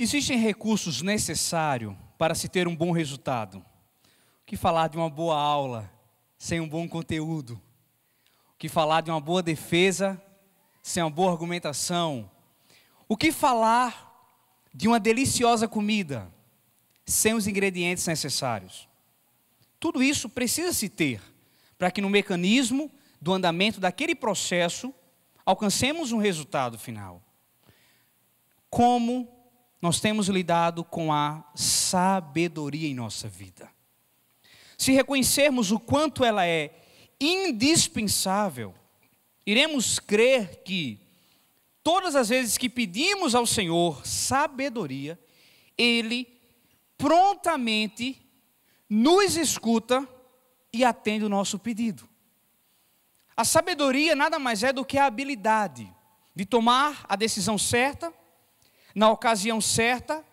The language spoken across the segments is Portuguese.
Existem recursos necessários para se ter um bom resultado. O que falar de uma boa aula sem um bom conteúdo? O que falar de uma boa defesa sem uma boa argumentação? O que falar de uma deliciosa comida sem os ingredientes necessários? Tudo isso precisa se ter para que no mecanismo do andamento daquele processo alcancemos um resultado final. Como nós temos lidado com a sabedoria em nossa vida. Se reconhecermos o quanto ela é indispensável, iremos crer que todas as vezes que pedimos ao Senhor sabedoria, Ele prontamente nos escuta e atende o nosso pedido. A sabedoria nada mais é do que a habilidade de tomar a decisão certa na ocasião certa,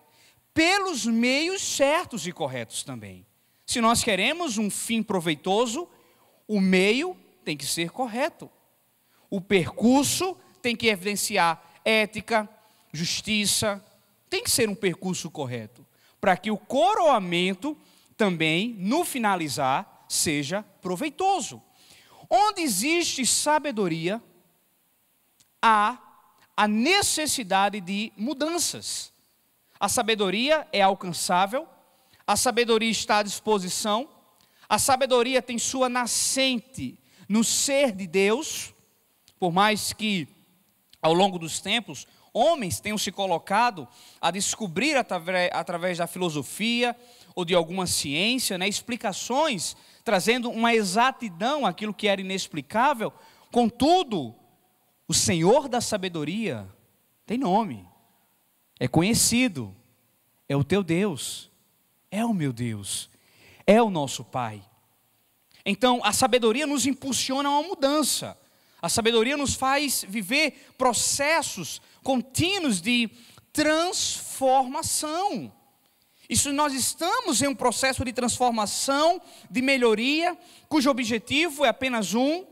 pelos meios certos e corretos também. Se nós queremos um fim proveitoso, o meio tem que ser correto. O percurso tem que evidenciar ética, justiça, tem que ser um percurso correto, para que o coroamento também, no finalizar, seja proveitoso. Onde existe sabedoria, há a necessidade de mudanças. A sabedoria é alcançável, a sabedoria está à disposição, a sabedoria tem sua nascente no ser de Deus, por mais que ao longo dos tempos homens tenham se colocado a descobrir através, da filosofia ou de alguma ciência, né, explicações trazendo uma exatidão àquilo que era inexplicável, contudo, o Senhor da sabedoria tem nome, é conhecido, é o teu Deus, é o meu Deus, é o nosso Pai. Então, a sabedoria nos impulsiona a uma mudança, a sabedoria nos faz viver processos contínuos de transformação. Isso nós estamos em um processo de transformação, de melhoria, cujo objetivo é apenas um: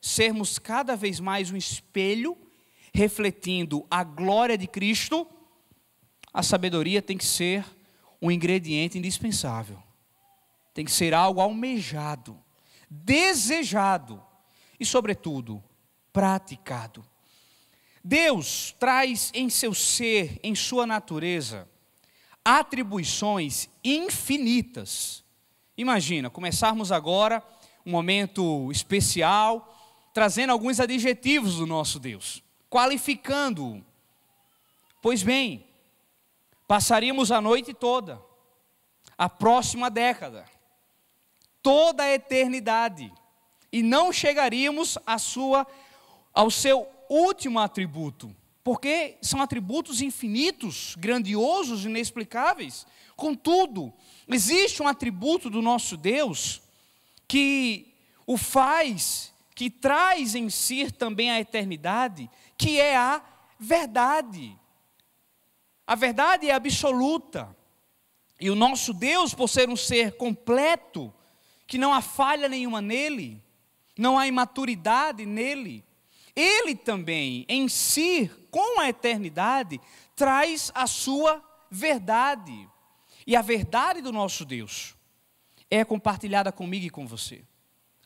sermos cada vez mais um espelho refletindo a glória de Cristo, a sabedoria tem que ser um ingrediente indispensável. Tem que ser algo almejado, desejado e, sobretudo, praticado. Deus traz em seu ser, em sua natureza, atribuições infinitas. Imagina, começarmos agora um momento especial, trazendo alguns adjetivos do nosso Deus, qualificando-o. Pois bem, passaríamos a noite toda, a próxima década, toda a eternidade, e não chegaríamos à sua, ao seu último atributo, porque são atributos infinitos, grandiosos, inexplicáveis. Contudo, existe um atributo do nosso Deus que o faz que traz em si também a eternidade, que é a verdade. A verdade é absoluta. E o nosso Deus, por ser um ser completo, que não há falha nenhuma nele, não há imaturidade nele, ele também, em si, com a eternidade, traz a sua verdade. E a verdade do nosso Deus é compartilhada comigo e com você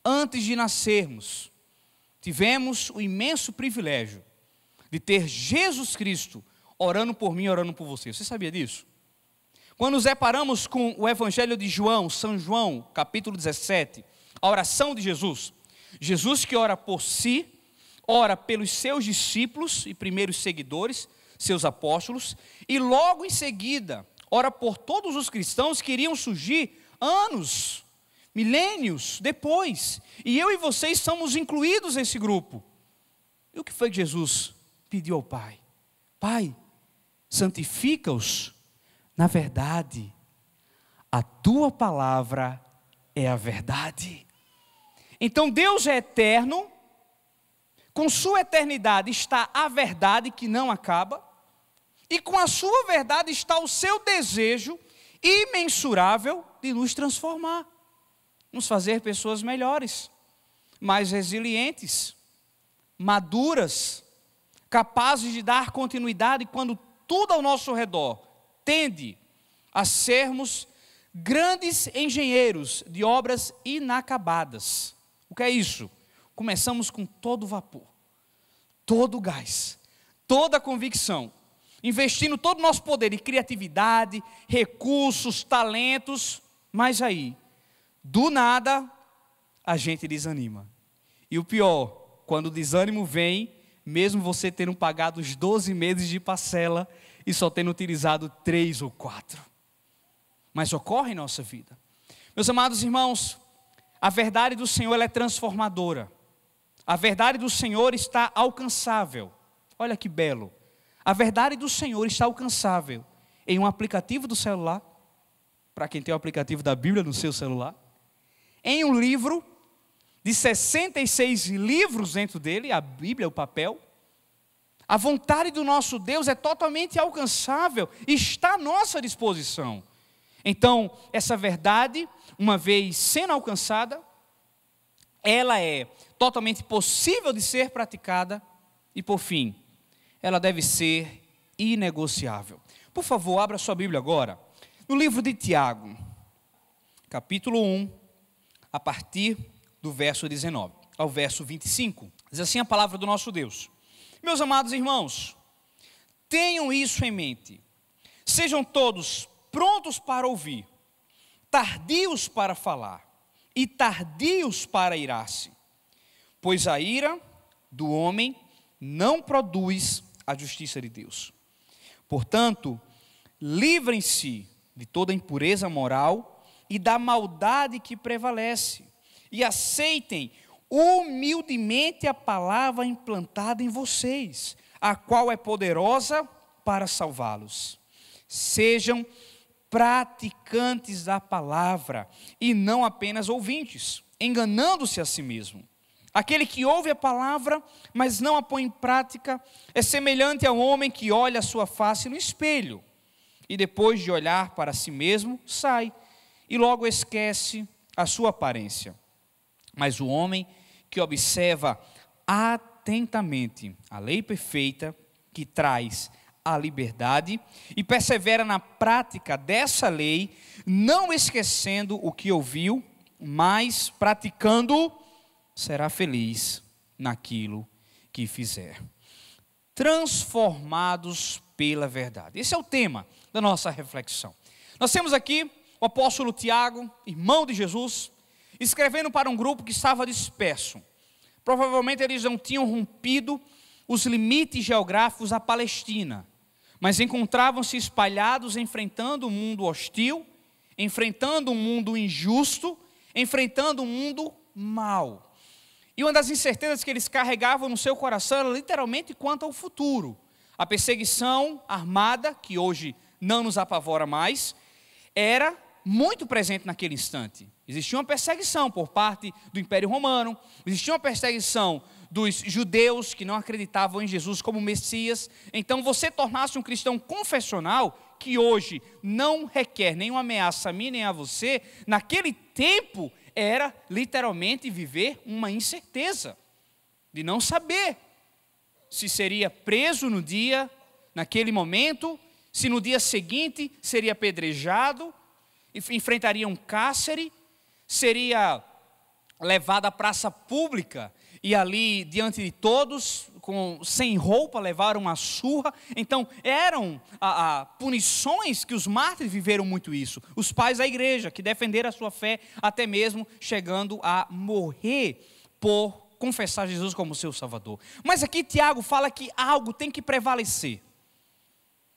antes de nascermos, tivemos o imenso privilégio de ter Jesus Cristo orando por mim, orando por você. Você sabia disso? Quando nos deparamos com o Evangelho de João, São João, capítulo 17, a oração de Jesus, Jesus que ora por si, ora pelos seus discípulos e primeiros seguidores, seus apóstolos, e logo em seguida ora por todos os cristãos que iriam surgir anos milênios depois. E eu e vocês somos incluídos nesse grupo. E o que foi que Jesus pediu ao Pai? Pai, santifica-os na verdade. A tua palavra é a verdade. Então Deus é eterno, com sua eternidade está a verdade que não acaba, e com a sua verdade está o seu desejo imensurável de nos transformar nos fazer pessoas melhores, mais resilientes, maduras, capazes de dar continuidade quando tudo ao nosso redor tende a sermos grandes engenheiros de obras inacabadas. O que é isso? Começamos com todo vapor, todo gás, toda convicção, investindo todo o nosso poder e criatividade, recursos, talentos, mas aí do nada, a gente desanima. E o pior, quando o desânimo vem, mesmo você tendo pagado os 12 meses de parcela e só tendo utilizado três ou quatro. Mas ocorre em nossa vida. Meus amados irmãos, a verdade do Senhor é transformadora. A verdade do Senhor está alcançável. Olha que belo. A verdade do Senhor está alcançável em um aplicativo do celular, para quem tem o aplicativo da Bíblia no seu celular, em um livro de 66 livros dentro dele, a Bíblia, o papel. A vontade do nosso Deus é totalmente alcançável, está à nossa disposição. Então, essa verdade, uma vez sendo alcançada, ela é totalmente possível de ser praticada e, por fim, ela deve ser inegociável. Por favor, abra sua Bíblia agora, no livro de Tiago, capítulo 1, a partir do verso 19 ao verso 25. Diz assim a palavra do nosso Deus: Meus amados irmãos, tenham isso em mente. Sejam todos prontos para ouvir, tardios para falar e tardios para irar-se, pois a ira do homem não produz a justiça de Deus. Portanto, livrem-se de toda impureza moral e da maldade que prevalece, e aceitem humildemente a palavra implantada em vocês, a qual é poderosa para salvá-los. Sejam praticantes da palavra e não apenas ouvintes, enganando-se a si mesmo. Aquele que ouve a palavra, mas não a põe em prática, é semelhante a um homem que olha a sua face no espelho e depois de olhar para si mesmo, sai e logo esquece a sua aparência. Mas o homem que observa atentamente a lei perfeita que traz a liberdade e persevera na prática dessa lei, não esquecendo o que ouviu, mas praticando, será feliz naquilo que fizer. Transformados pela verdade. Esse é o tema da nossa reflexão. Nós temos aqui o apóstolo Tiago, irmão de Jesus, escrevendo para um grupo que estava disperso. Provavelmente eles não tinham rompido os limites geográficos à Palestina, mas encontravam-se espalhados enfrentando um mundo hostil, enfrentando um mundo injusto, enfrentando um mundo mau. E uma das incertezas que eles carregavam no seu coração era literalmente quanto ao futuro. A perseguição armada, que hoje não nos apavora mais, era muito presente naquele instante. Existia uma perseguição por parte do Império Romano, existia uma perseguição dos judeus que não acreditavam em Jesus como Messias. Então, você tornasse um cristão confessional, que hoje não requer nenhuma ameaça a mim nem a você, naquele tempo era literalmente viver uma incerteza de não saber se seria preso no dia, naquele momento, se no dia seguinte seria apedrejado, enfrentariam cárcere, seria levado à praça pública e ali diante de todos, com, sem roupa, levaram uma surra. Então eram a, a, punições que os mártires viveram muito isso. Os pais da igreja que defenderam a sua fé até mesmo chegando a morrer por confessar Jesus como seu Salvador. Mas aqui Tiago fala que algo tem que prevalecer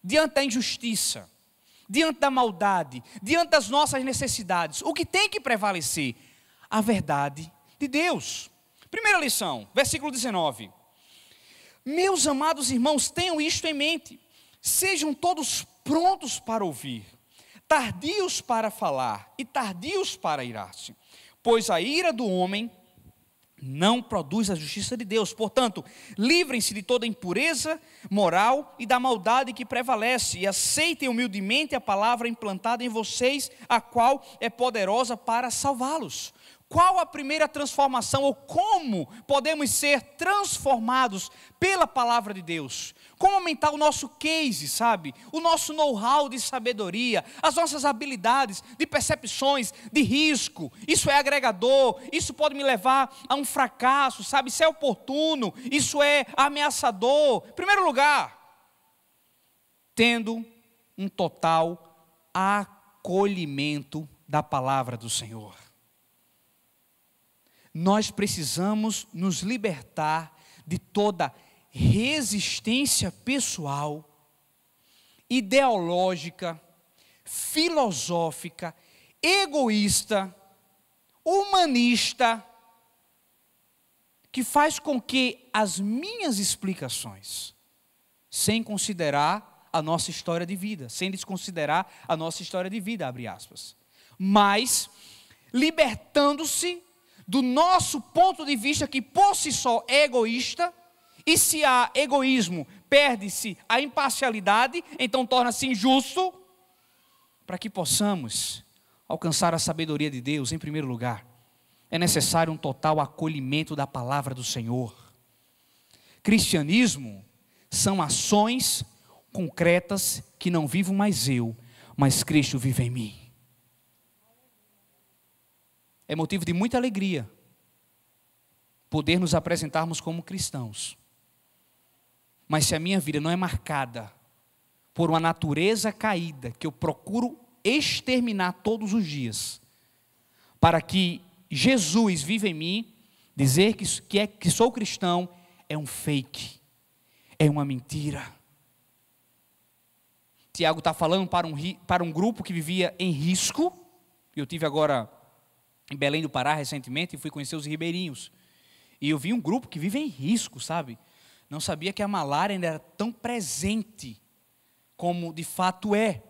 diante da injustiça diante da maldade, diante das nossas necessidades, o que tem que prevalecer? A verdade de Deus. Primeira lição, versículo 19. Meus amados irmãos, tenham isto em mente. Sejam todos prontos para ouvir, tardios para falar e tardios para irar-se, pois a ira do homem não produz a justiça de Deus. Portanto, livrem-se de toda impureza moral e da maldade que prevalece, e aceitem humildemente a palavra implantada em vocês, a qual é poderosa para salvá-los. Qual a primeira transformação ou como podemos ser transformados pela palavra de Deus? Como aumentar o nosso case, sabe? O nosso know-how de sabedoria, as nossas habilidades de percepções, de risco. Isso é agregador, isso pode me levar a um fracasso, sabe? Isso é oportuno, isso é ameaçador. Em primeiro lugar, tendo um total acolhimento da palavra do Senhor nós precisamos nos libertar de toda resistência pessoal, ideológica, filosófica, egoísta, humanista, que faz com que as minhas explicações, sem considerar a nossa história de vida, sem desconsiderar a nossa história de vida, abre aspas, mas libertando-se do nosso ponto de vista, que por si só é egoísta, e se há egoísmo, perde-se a imparcialidade, então torna-se injusto, para que possamos alcançar a sabedoria de Deus, em primeiro lugar, é necessário um total acolhimento da palavra do Senhor. Cristianismo são ações concretas que não vivo mais eu, mas Cristo vive em mim é motivo de muita alegria poder nos apresentarmos como cristãos. Mas se a minha vida não é marcada por uma natureza caída que eu procuro exterminar todos os dias, para que Jesus viva em mim, dizer que, que, é, que sou cristão é um fake, é uma mentira. Tiago está falando para um, para um grupo que vivia em risco, eu tive agora em Belém do Pará recentemente e fui conhecer os ribeirinhos. E eu vi um grupo que vive em risco, sabe? Não sabia que a malária ainda era tão presente como de fato é.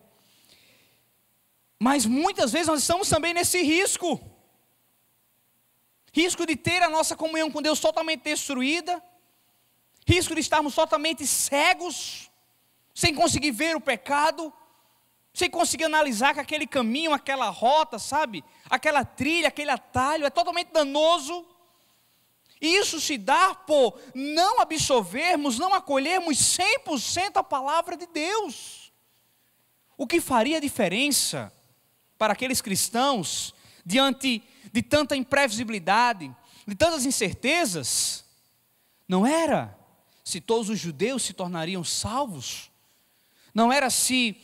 Mas muitas vezes nós estamos também nesse risco. Risco de ter a nossa comunhão com Deus totalmente destruída, risco de estarmos totalmente cegos, sem conseguir ver o pecado, você conseguir analisar que aquele caminho, aquela rota, sabe? Aquela trilha, aquele atalho é totalmente danoso. E isso se dá por não absorvermos, não acolhermos 100% a palavra de Deus. O que faria diferença para aqueles cristãos diante de tanta imprevisibilidade, de tantas incertezas? Não era se todos os judeus se tornariam salvos? Não era se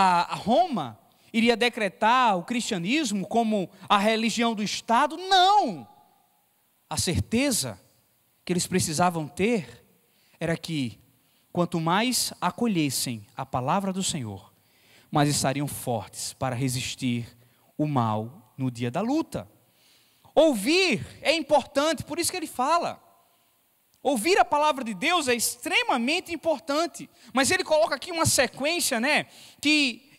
a Roma iria decretar o cristianismo como a religião do Estado. Não! A certeza que eles precisavam ter era que, quanto mais acolhessem a palavra do Senhor, mais estariam fortes para resistir o mal no dia da luta. Ouvir é importante, por isso que ele fala. Ouvir a palavra de Deus é extremamente importante, mas ele coloca aqui uma sequência, né, que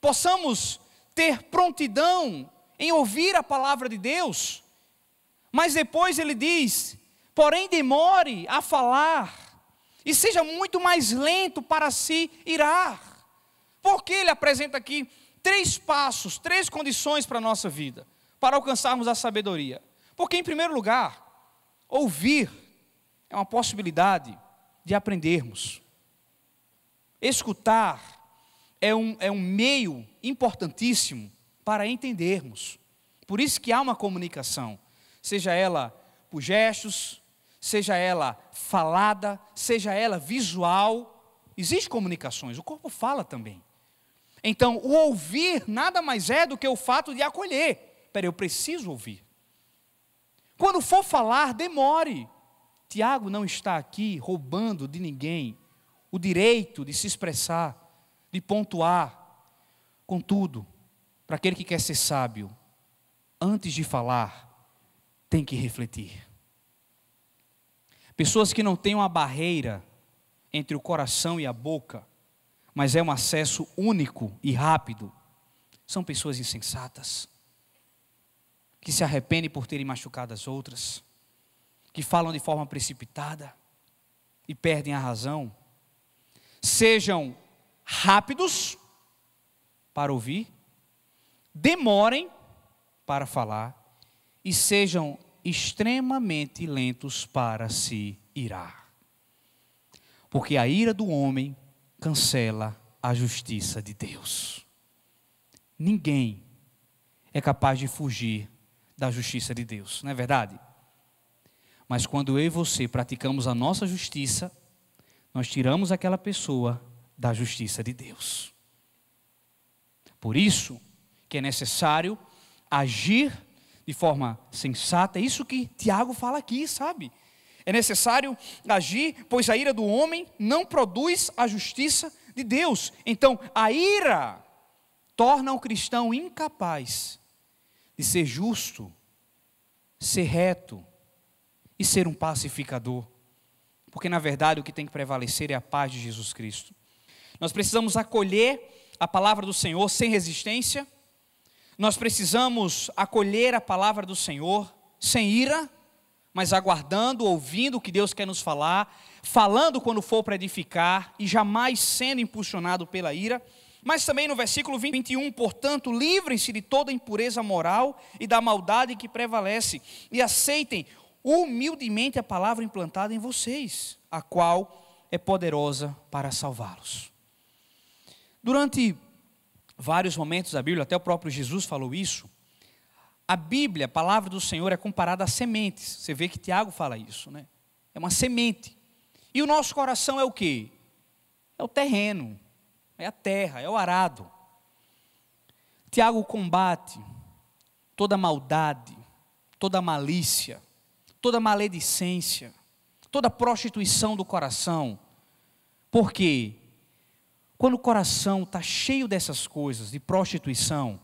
possamos ter prontidão em ouvir a palavra de Deus. Mas depois ele diz: "Porém demore a falar e seja muito mais lento para se irar". Porque ele apresenta aqui três passos, três condições para a nossa vida, para alcançarmos a sabedoria. Porque em primeiro lugar, ouvir é uma possibilidade de aprendermos. Escutar é um, é um meio importantíssimo para entendermos. Por isso que há uma comunicação, seja ela por gestos, seja ela falada, seja ela visual, Existem comunicações, o corpo fala também. Então, o ouvir nada mais é do que o fato de acolher. Peraí, eu preciso ouvir. Quando for falar, demore. Tiago não está aqui roubando de ninguém o direito de se expressar, de pontuar. Contudo, para aquele que quer ser sábio, antes de falar, tem que refletir. Pessoas que não têm uma barreira entre o coração e a boca, mas é um acesso único e rápido, são pessoas insensatas, que se arrependem por terem machucado as outras que falam de forma precipitada e perdem a razão. Sejam rápidos para ouvir, demorem para falar e sejam extremamente lentos para se irar. Porque a ira do homem cancela a justiça de Deus. Ninguém é capaz de fugir da justiça de Deus, não é verdade? Mas quando eu e você praticamos a nossa justiça, nós tiramos aquela pessoa da justiça de Deus. Por isso que é necessário agir de forma sensata, é isso que Tiago fala aqui, sabe? É necessário agir, pois a ira do homem não produz a justiça de Deus. Então, a ira torna o cristão incapaz de ser justo, ser reto, e ser um pacificador. Porque, na verdade, o que tem que prevalecer é a paz de Jesus Cristo. Nós precisamos acolher a palavra do Senhor sem resistência, nós precisamos acolher a palavra do Senhor sem ira, mas aguardando, ouvindo o que Deus quer nos falar, falando quando for para edificar e jamais sendo impulsionado pela ira. Mas também no versículo 21, portanto, livrem-se de toda impureza moral e da maldade que prevalece, e aceitem humildemente a palavra implantada em vocês, a qual é poderosa para salvá-los. Durante vários momentos da Bíblia, até o próprio Jesus falou isso, a Bíblia, a palavra do Senhor, é comparada a sementes. Você vê que Tiago fala isso, né? É uma semente. E o nosso coração é o quê? É o terreno, é a terra, é o arado. Tiago combate toda maldade, toda malícia, toda maledicência, toda prostituição do coração. Por quê? Quando o coração está cheio dessas coisas, de prostituição,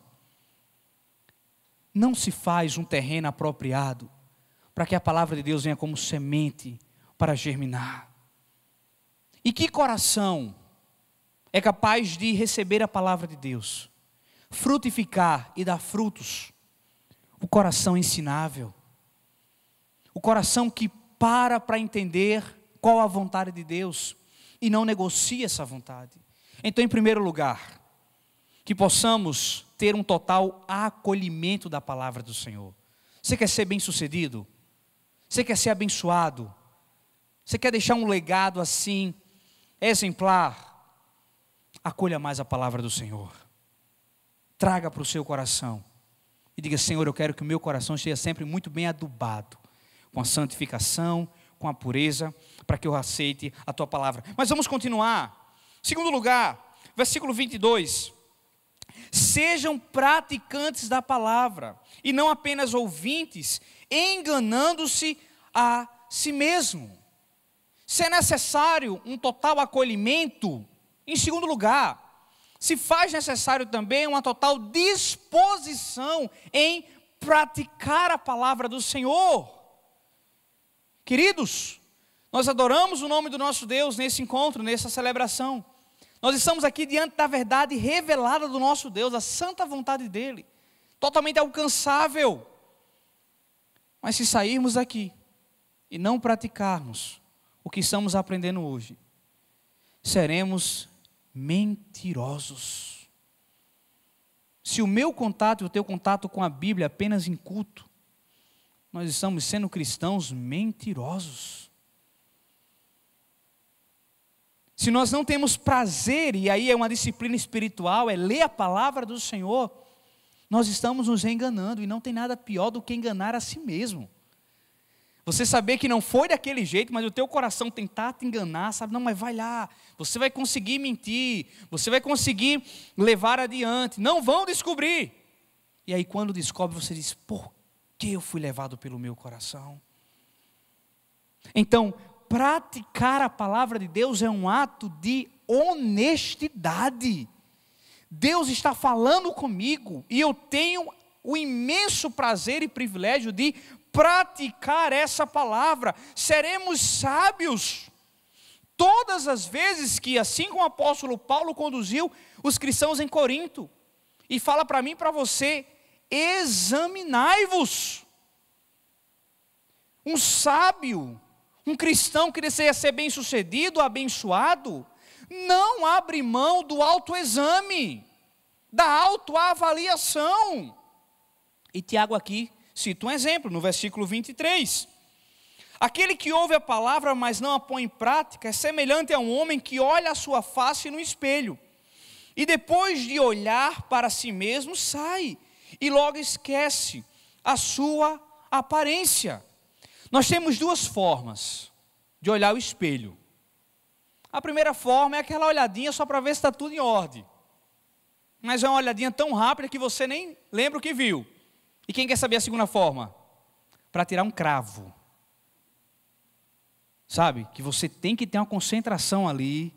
não se faz um terreno apropriado para que a palavra de Deus venha como semente para germinar. E que coração é capaz de receber a palavra de Deus, frutificar e dar frutos? O coração ensinável o coração que para para entender qual a vontade de Deus e não negocia essa vontade. Então, em primeiro lugar, que possamos ter um total acolhimento da palavra do Senhor. Você quer ser bem-sucedido? Você quer ser abençoado? Você quer deixar um legado assim exemplar? Acolha mais a palavra do Senhor. Traga para o seu coração e diga: Senhor, eu quero que o meu coração esteja sempre muito bem adubado com a santificação, com a pureza, para que eu aceite a tua palavra. Mas vamos continuar. Segundo lugar, versículo 22. Sejam praticantes da palavra e não apenas ouvintes, enganando-se a si mesmo. Se é necessário um total acolhimento, em segundo lugar, se faz necessário também uma total disposição em praticar a palavra do Senhor. Queridos, nós adoramos o nome do nosso Deus nesse encontro, nessa celebração. Nós estamos aqui diante da verdade revelada do nosso Deus, a santa vontade dele, totalmente alcançável. Mas se sairmos daqui e não praticarmos o que estamos aprendendo hoje, seremos mentirosos. Se o meu contato e o teu contato com a Bíblia apenas em culto, nós estamos sendo cristãos mentirosos. Se nós não temos prazer, e aí é uma disciplina espiritual, é ler a palavra do Senhor, nós estamos nos enganando, e não tem nada pior do que enganar a si mesmo. Você saber que não foi daquele jeito, mas o teu coração tentar te enganar, sabe? Não, mas vai lá, você vai conseguir mentir, você vai conseguir levar adiante, não vão descobrir. E aí, quando descobre, você diz: por que eu fui levado pelo meu coração. Então, praticar a palavra de Deus é um ato de honestidade. Deus está falando comigo e eu tenho o imenso prazer e privilégio de praticar essa palavra. Seremos sábios. Todas as vezes que, assim como o apóstolo Paulo conduziu os cristãos em Corinto, e fala para mim e para você, examinai-vos. Um sábio, um cristão que deseja ser bem-sucedido, abençoado, não abre mão do autoexame, da autoavaliação. E Tiago aqui cita um exemplo, no versículo 23. Aquele que ouve a palavra, mas não a põe em prática, é semelhante a um homem que olha a sua face no espelho. E depois de olhar para si mesmo, sai e logo esquece a sua aparência. Nós temos duas formas de olhar o espelho. A primeira forma é aquela olhadinha só para ver se está tudo em ordem. Mas é uma olhadinha tão rápida que você nem lembra o que viu. E quem quer saber a segunda forma? Para tirar um cravo. Sabe? Que você tem que ter uma concentração ali.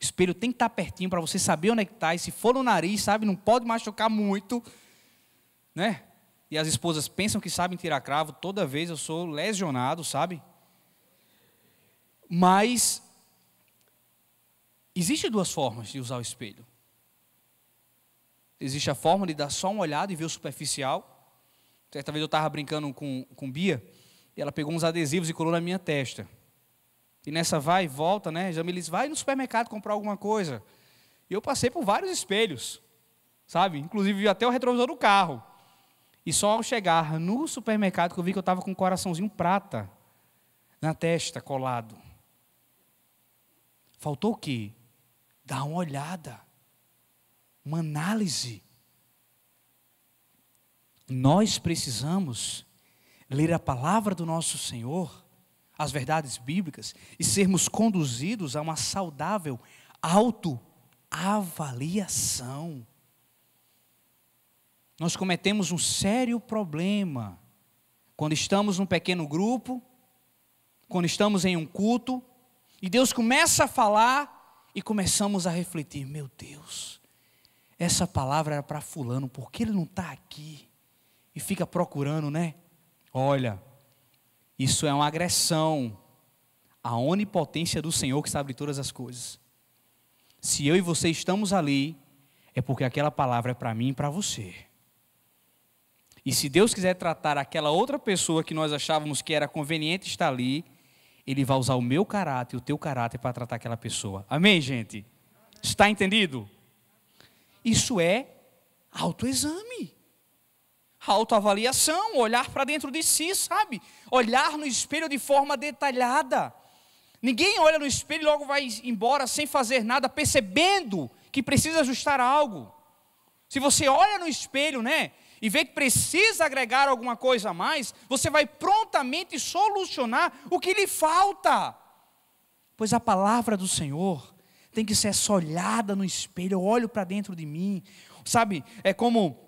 O espelho tem que estar tá pertinho para você saber onde é está. E se for no nariz, sabe? Não pode machucar muito né? E as esposas pensam que sabem tirar cravo, toda vez eu sou lesionado, sabe? Mas existe duas formas de usar o espelho. Existe a forma de dar só uma olhada e ver o superficial. Certa vez eu estava brincando com, com Bia e ela pegou uns adesivos e colou na minha testa. E nessa vai e volta, né? me disse: vai no supermercado comprar alguma coisa. E eu passei por vários espelhos, sabe? Inclusive até o retrovisor do carro. E só ao chegar no supermercado que eu vi que eu estava com um coraçãozinho prata na testa, colado. Faltou o quê? Dar uma olhada, uma análise. Nós precisamos ler a palavra do nosso Senhor, as verdades bíblicas, e sermos conduzidos a uma saudável autoavaliação. Nós cometemos um sério problema quando estamos num pequeno grupo, quando estamos em um culto, e Deus começa a falar e começamos a refletir: meu Deus, essa palavra era para Fulano, por que ele não está aqui? E fica procurando, né? Olha, isso é uma agressão à onipotência do Senhor que sabe todas as coisas. Se eu e você estamos ali, é porque aquela palavra é para mim e para você. E se Deus quiser tratar aquela outra pessoa que nós achávamos que era conveniente estar ali, Ele vai usar o meu caráter, o teu caráter para tratar aquela pessoa. Amém, gente? Está entendido? Isso é autoexame, autoavaliação, olhar para dentro de si, sabe? Olhar no espelho de forma detalhada. Ninguém olha no espelho e logo vai embora sem fazer nada, percebendo que precisa ajustar algo. Se você olha no espelho, né? e vê que precisa agregar alguma coisa a mais, você vai prontamente solucionar o que lhe falta. Pois a palavra do Senhor tem que ser só olhada no espelho, eu olho para dentro de mim. Sabe, é como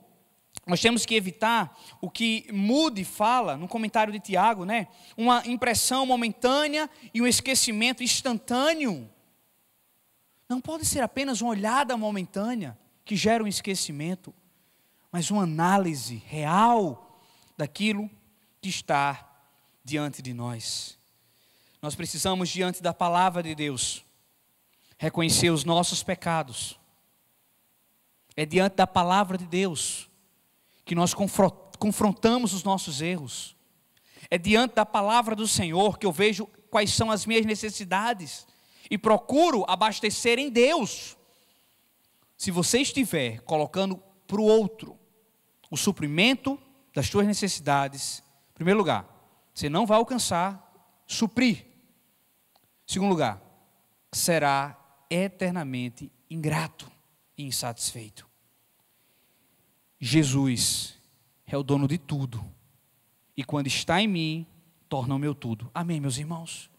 nós temos que evitar o que Mude fala no comentário de Tiago, né? Uma impressão momentânea e um esquecimento instantâneo. Não pode ser apenas uma olhada momentânea que gera um esquecimento mas uma análise real daquilo que está diante de nós. Nós precisamos, diante da palavra de Deus, reconhecer os nossos pecados. É diante da palavra de Deus que nós confrontamos os nossos erros. É diante da palavra do Senhor que eu vejo quais são as minhas necessidades e procuro abastecer em Deus. Se você estiver colocando para o outro o suprimento das tuas necessidades. Em primeiro lugar, você não vai alcançar suprir. Em segundo lugar, será eternamente ingrato e insatisfeito. Jesus é o dono de tudo. E quando está em mim, torna o meu tudo. Amém, meus irmãos?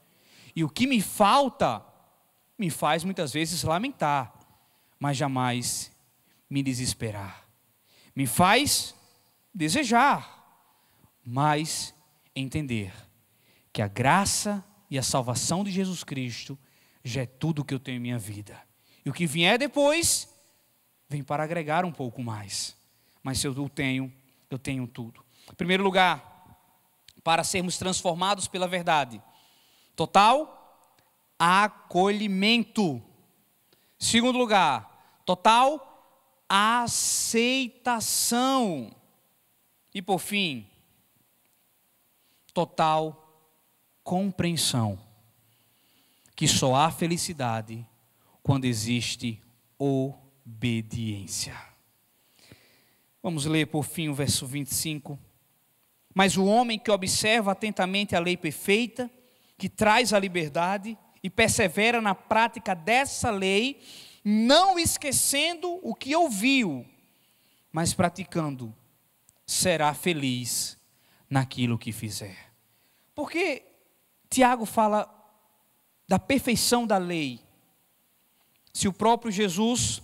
E o que me falta me faz muitas vezes lamentar, mas jamais me desesperar me faz desejar, mas entender que a graça e a salvação de Jesus Cristo já é tudo que eu tenho em minha vida. E o que vier depois, vem para agregar um pouco mais. Mas se eu o tenho, eu tenho tudo. Em primeiro lugar, para sermos transformados pela verdade. Total acolhimento. Segundo lugar, total aceitação. E por fim, total compreensão que só há felicidade quando existe obediência. Vamos ler por fim o verso 25. Mas o homem que observa atentamente a lei perfeita, que traz a liberdade e persevera na prática dessa lei, não esquecendo o que ouviu, mas praticando, será feliz naquilo que fizer. Porque Tiago fala da perfeição da lei. Se o próprio Jesus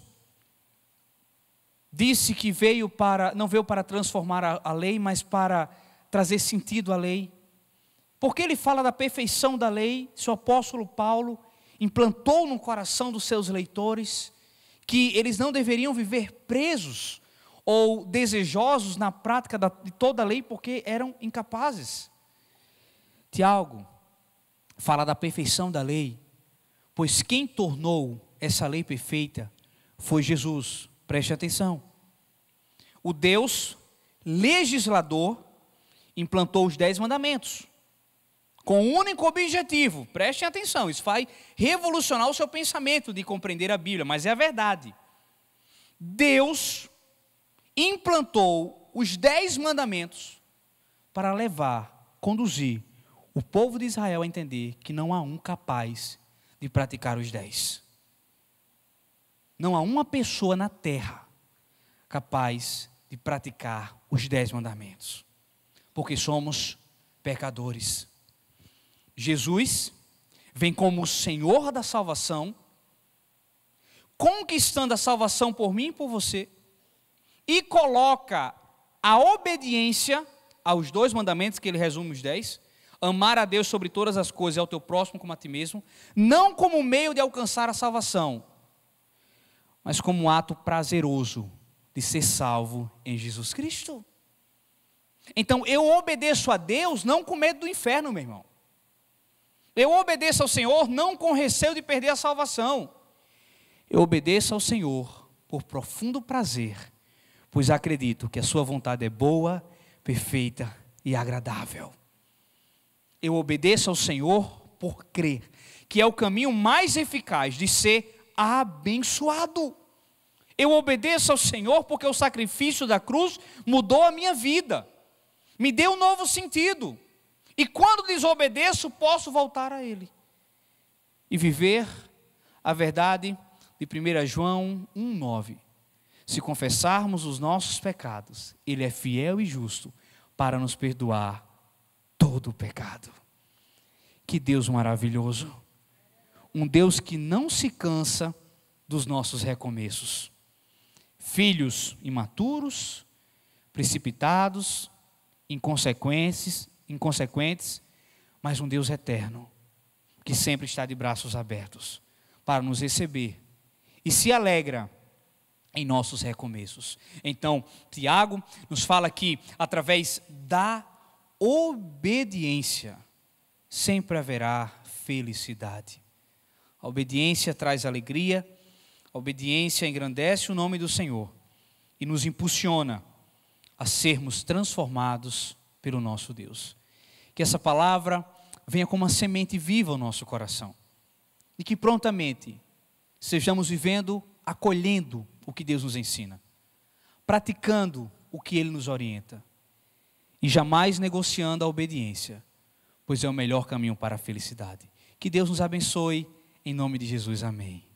disse que veio para, não veio para transformar a, a lei, mas para trazer sentido à lei. Porque ele fala da perfeição da lei, se o apóstolo Paulo implantou no coração dos seus leitores que eles não deveriam viver presos ou desejosos na prática de toda a lei porque eram incapazes. Tiago fala da perfeição da lei, pois quem tornou essa lei perfeita foi Jesus. Preste atenção. O Deus legislador implantou os dez mandamentos com um único objetivo. Prestem atenção, isso vai revolucionar o seu pensamento de compreender a Bíblia, mas é a verdade. Deus implantou os dez mandamentos para levar, conduzir o povo de Israel a entender que não há um capaz de praticar os dez. Não há uma pessoa na terra capaz de praticar os dez mandamentos, porque somos pecadores. Jesus vem como o Senhor da salvação, conquistando a salvação por mim e por você, e coloca a obediência aos dois mandamentos, que ele resume os dez, amar a Deus sobre todas as coisas e ao teu próximo como a ti mesmo, não como meio de alcançar a salvação, mas como um ato prazeroso de ser salvo em Jesus Cristo. Então eu obedeço a Deus não com medo do inferno, meu irmão. Eu obedeço ao Senhor não com receio de perder a salvação. Eu obedeço ao Senhor por profundo prazer, pois acredito que a sua vontade é boa, perfeita e agradável. Eu obedeço ao Senhor por crer, que é o caminho mais eficaz de ser abençoado. Eu obedeço ao Senhor porque o sacrifício da cruz mudou a minha vida, me deu um novo sentido, e quando desobedeço, posso voltar a Ele e viver a verdade de 1 João 1,9. Se confessarmos os nossos pecados, Ele é fiel e justo para nos perdoar todo o pecado. Que Deus maravilhoso! Um Deus que não se cansa dos nossos recomeços. Filhos imaturos, precipitados, inconsequentes, inconsequentes, mas um Deus eterno, que sempre está de braços abertos para nos receber e se alegra em nossos recomeços. Então, Tiago nos fala que através da obediência sempre haverá felicidade. A obediência traz alegria, a obediência engrandece o nome do Senhor e nos impulsiona a sermos transformados pelo nosso Deus. Que essa palavra venha como uma semente viva ao nosso coração. E que prontamente sejamos vivendo, acolhendo o que Deus nos ensina, praticando o que Ele nos orienta e jamais negociando a obediência, pois é o melhor caminho para a felicidade. Que Deus nos abençoe, em nome de Jesus, amém.